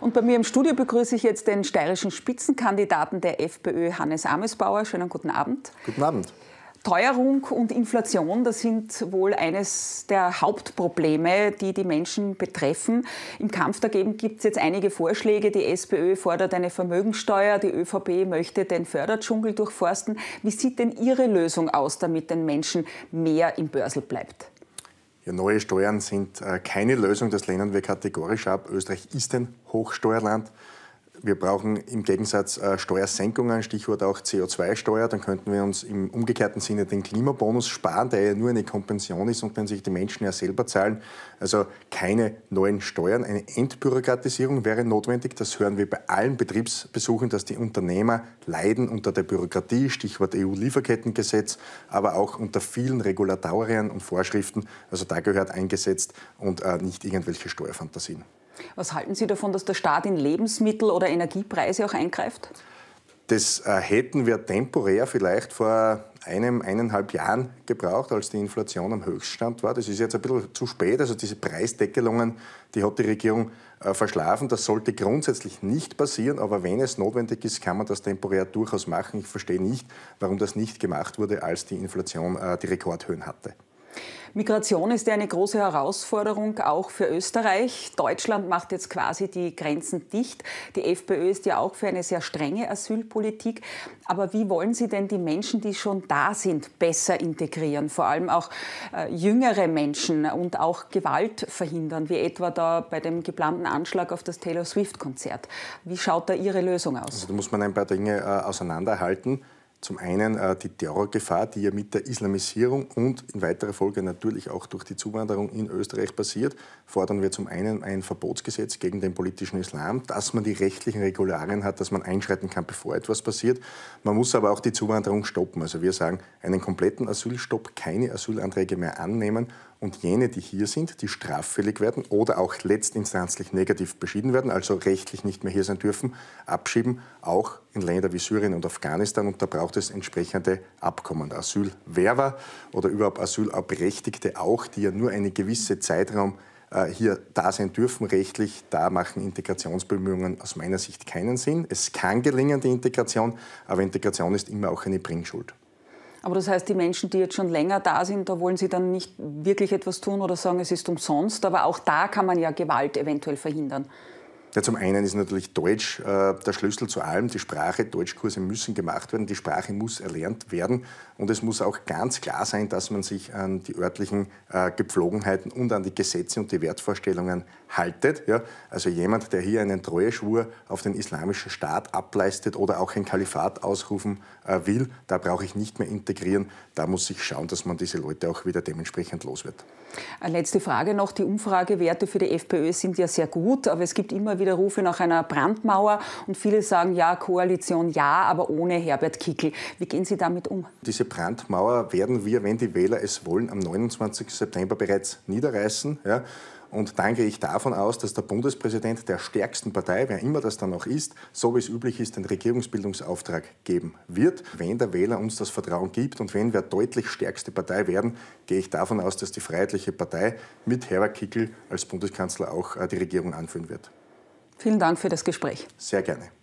Und bei mir im Studio begrüße ich jetzt den steirischen Spitzenkandidaten der FPÖ, Hannes Amesbauer. Schönen guten Abend. Guten Abend. Teuerung und Inflation, das sind wohl eines der Hauptprobleme, die die Menschen betreffen. Im Kampf dagegen gibt es jetzt einige Vorschläge. Die SPÖ fordert eine Vermögensteuer, die ÖVP möchte den Förderdschungel durchforsten. Wie sieht denn Ihre Lösung aus, damit den Menschen mehr im Börsel bleibt? Ja, neue Steuern sind äh, keine Lösung, das lehnen wir kategorisch ab. Österreich ist ein Hochsteuerland wir brauchen im Gegensatz äh, Steuersenkungen, Stichwort auch CO2-Steuer, dann könnten wir uns im umgekehrten Sinne den Klimabonus sparen, der ja nur eine Kompension ist und den sich die Menschen ja selber zahlen. Also keine neuen Steuern. Eine Entbürokratisierung wäre notwendig. Das hören wir bei allen Betriebsbesuchen, dass die Unternehmer leiden unter der Bürokratie, Stichwort EU-Lieferkettengesetz, aber auch unter vielen Regulatorien und Vorschriften. Also da gehört eingesetzt und äh, nicht irgendwelche Steuerfantasien. Was halten Sie davon, dass der Staat in Lebensmittel oder Energiepreise auch eingreift? Das äh, hätten wir temporär vielleicht vor einem, eineinhalb Jahren gebraucht, als die Inflation am Höchststand war. Das ist jetzt ein bisschen zu spät. Also diese Preisdeckelungen, die hat die Regierung äh, verschlafen. Das sollte grundsätzlich nicht passieren, aber wenn es notwendig ist, kann man das temporär durchaus machen. Ich verstehe nicht, warum das nicht gemacht wurde, als die Inflation äh, die Rekordhöhen hatte. Migration ist ja eine große Herausforderung, auch für Österreich. Deutschland macht jetzt quasi die Grenzen dicht. Die FPÖ ist ja auch für eine sehr strenge Asylpolitik. Aber wie wollen Sie denn die Menschen, die schon da sind, besser integrieren? Vor allem auch äh, jüngere Menschen und auch Gewalt verhindern, wie etwa da bei dem geplanten Anschlag auf das Taylor Swift-Konzert. Wie schaut da Ihre Lösung aus? Also, da muss man ein paar Dinge äh, auseinanderhalten. Zum einen äh, die Terrorgefahr, die ja mit der Islamisierung und in weiterer Folge natürlich auch durch die Zuwanderung in Österreich passiert, fordern wir zum einen ein Verbotsgesetz gegen den politischen Islam, dass man die rechtlichen Regularien hat, dass man einschreiten kann, bevor etwas passiert. Man muss aber auch die Zuwanderung stoppen. Also wir sagen einen kompletten Asylstopp, keine Asylanträge mehr annehmen und jene, die hier sind, die straffällig werden oder auch letztinstanzlich negativ beschieden werden, also rechtlich nicht mehr hier sein dürfen, abschieben, auch in Länder wie Syrien und Afghanistan. Und da braucht es entsprechende Abkommen. Asylwerber oder überhaupt Asylberechtigte auch, die ja nur einen gewissen Zeitraum äh, hier da sein dürfen rechtlich, da machen Integrationsbemühungen aus meiner Sicht keinen Sinn. Es kann gelingen, die Integration, aber Integration ist immer auch eine Bringschuld. Aber das heißt, die Menschen, die jetzt schon länger da sind, da wollen sie dann nicht wirklich etwas tun oder sagen, es ist umsonst. Aber auch da kann man ja Gewalt eventuell verhindern. Ja, zum einen ist natürlich Deutsch äh, der Schlüssel zu allem. Die Sprache, Deutschkurse müssen gemacht werden, die Sprache muss erlernt werden und es muss auch ganz klar sein, dass man sich an die örtlichen äh, Gepflogenheiten und an die Gesetze und die Wertvorstellungen haltet. Ja? Also jemand, der hier einen Treueschwur auf den islamischen Staat ableistet oder auch ein Kalifat ausrufen äh, will, da brauche ich nicht mehr integrieren. Da muss ich schauen, dass man diese Leute auch wieder dementsprechend los wird. Eine letzte Frage noch. Die Umfragewerte für die FPÖ sind ja sehr gut, aber es gibt immer wieder Rufe nach einer Brandmauer und viele sagen, ja, Koalition ja, aber ohne Herbert Kickel. Wie gehen Sie damit um? Diese Brandmauer werden wir, wenn die Wähler es wollen, am 29. September bereits niederreißen. Ja? Und dann gehe ich davon aus, dass der Bundespräsident der stärksten Partei, wer immer das dann auch ist, so wie es üblich ist, den Regierungsbildungsauftrag geben wird. Wenn der Wähler uns das Vertrauen gibt und wenn wir deutlich stärkste Partei werden, gehe ich davon aus, dass die Freiheitliche Partei mit Herbert Kickl als Bundeskanzler auch äh, die Regierung anführen wird. Vielen Dank für das Gespräch. Sehr gerne.